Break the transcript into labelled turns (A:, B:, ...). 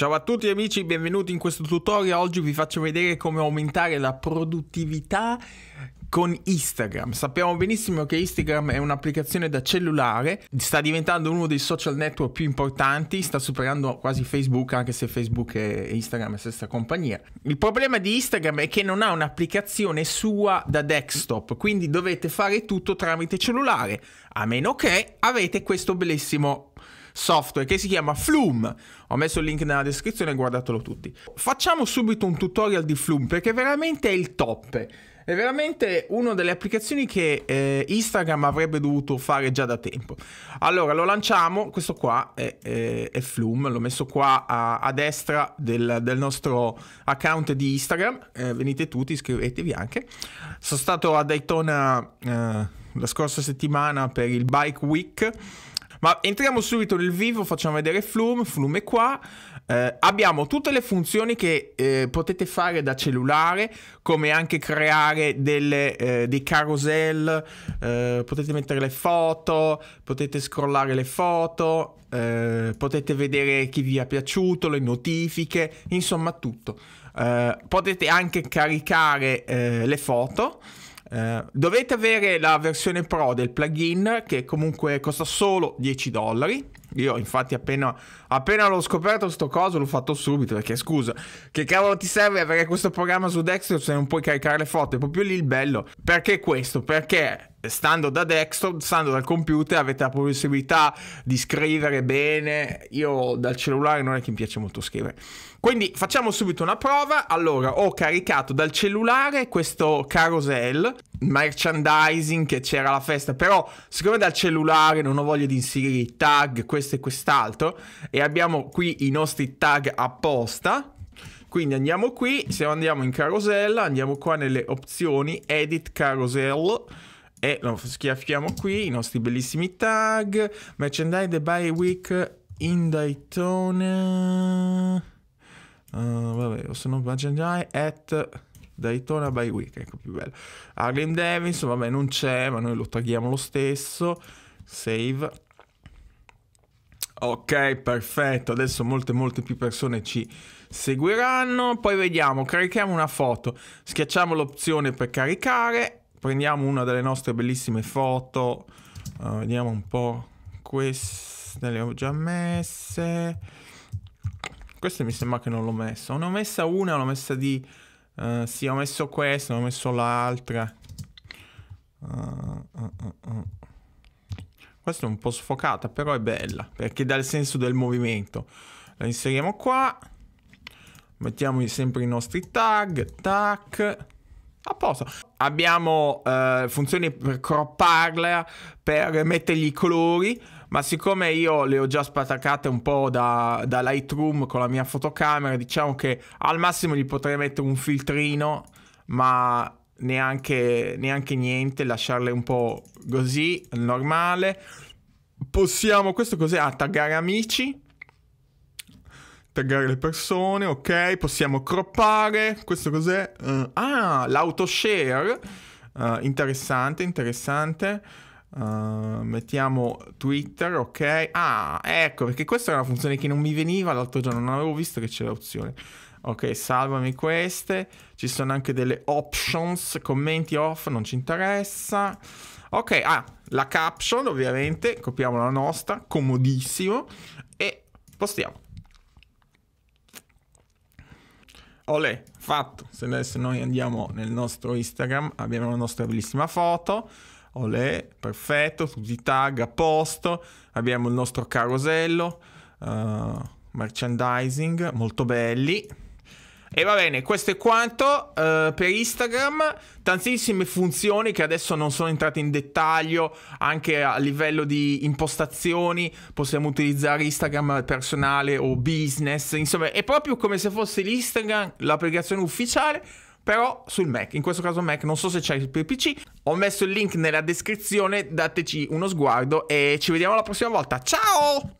A: Ciao a tutti amici, benvenuti in questo tutorial. Oggi vi faccio vedere come aumentare la produttività con Instagram. Sappiamo benissimo che Instagram è un'applicazione da cellulare, sta diventando uno dei social network più importanti, sta superando quasi Facebook, anche se Facebook e Instagram è stessa compagnia. Il problema di Instagram è che non ha un'applicazione sua da desktop, quindi dovete fare tutto tramite cellulare, a meno che avete questo bellissimo software che si chiama Flume. Ho messo il link nella descrizione, guardatelo tutti. Facciamo subito un tutorial di Flume perché veramente è il top. È veramente una delle applicazioni che eh, Instagram avrebbe dovuto fare già da tempo. Allora lo lanciamo, questo qua è, è, eh, è Flume, l'ho messo qua a, a destra del, del, nostro account di Instagram, eh, venite tutti, iscrivetevi anche. Sono stato a Daytona eh, la scorsa settimana per il Bike Week ma entriamo subito nel vivo, facciamo vedere Flume, Flume è qua. Eh, abbiamo tutte le funzioni che eh, potete fare da cellulare, come anche creare delle, eh, dei carousel, eh, potete mettere le foto, potete scrollare le foto, eh, potete vedere chi vi è piaciuto, le notifiche, insomma tutto. Eh, potete anche caricare le foto. Eh, dovete avere la versione pro del plugin che comunque costa solo 10 dollari io infatti appena, appena l'ho scoperto sto coso l'ho fatto subito perché scusa che cavolo ti serve avere questo programma su desktop se non puoi caricare le foto è proprio lì il bello perché questo? Perché stando da desktop, stando dal computer avete la possibilità di scrivere bene io dal cellulare non è che mi piace molto scrivere quindi facciamo subito una prova allora ho caricato dal cellulare questo carousel merchandising che c'era la festa, però siccome dal cellulare non ho voglia di inserire i tag, questo e quest'altro, e abbiamo qui i nostri tag apposta, quindi andiamo qui, se andiamo in carosella, andiamo qua nelle opzioni, edit carousel, e lo schiaffiamo qui, i nostri bellissimi tag, merchandise the by week in Daytona, uh, vabbè, sono merchandise at... Daytona by Week, ecco più bello. Harlem Davidson, vabbè non c'è, ma noi lo tagliamo lo stesso. Save. Ok, perfetto, adesso molte molte più persone ci seguiranno, poi vediamo, carichiamo una foto, schiacciamo l'opzione per caricare, prendiamo una delle nostre bellissime foto, uh, vediamo un po', queste le ho già messe, queste mi sembra che non l'ho messa, ne ho messa una, l'ho messa di eh, sì, ho messo questa, ho messo l'altra. Uh, uh, questa è un po' sfocata, però è bella, perché dà il senso del movimento. La inseriamo qua. Mettiamo sempre i nostri tag, tac. A posto. Abbiamo eh, funzioni per cropparla, per mettergli i colori, ma siccome io le ho già spattaccate un po' da, da Lightroom con la mia fotocamera, diciamo che al massimo gli potrei mettere un filtrino, ma neanche, neanche niente, lasciarle un po' così, normale. Possiamo, questo cos'è? Ah, amici taggare le persone, ok, possiamo croppare, questo cos'è? Uh, ah, l'autoshare, uh, interessante, interessante. Uh, mettiamo Twitter, ok. Ah, ecco, perché questa era una funzione che non mi veniva l'altro giorno, non avevo visto che c'era l'opzione, Ok, salvami queste. Ci sono anche delle options, commenti off, non ci interessa. Ok, ah, la caption ovviamente, copiamo la nostra, comodissimo, e postiamo. Olè, fatto. Se adesso noi andiamo nel nostro Instagram, abbiamo la nostra bellissima foto. Olè, perfetto, tutti i tag a posto. Abbiamo il nostro carosello, uh, merchandising, molto belli. E va bene, questo è quanto uh, per Instagram. Tantissime funzioni che adesso non sono entrate in dettaglio, anche a livello di impostazioni, possiamo utilizzare Instagram personale o business, insomma è proprio come se fosse l'Instagram, l'applicazione ufficiale, però sul Mac, in questo caso Mac, non so se c'è il PC, ho messo il link nella descrizione, dateci uno sguardo e ci vediamo la prossima volta, ciao!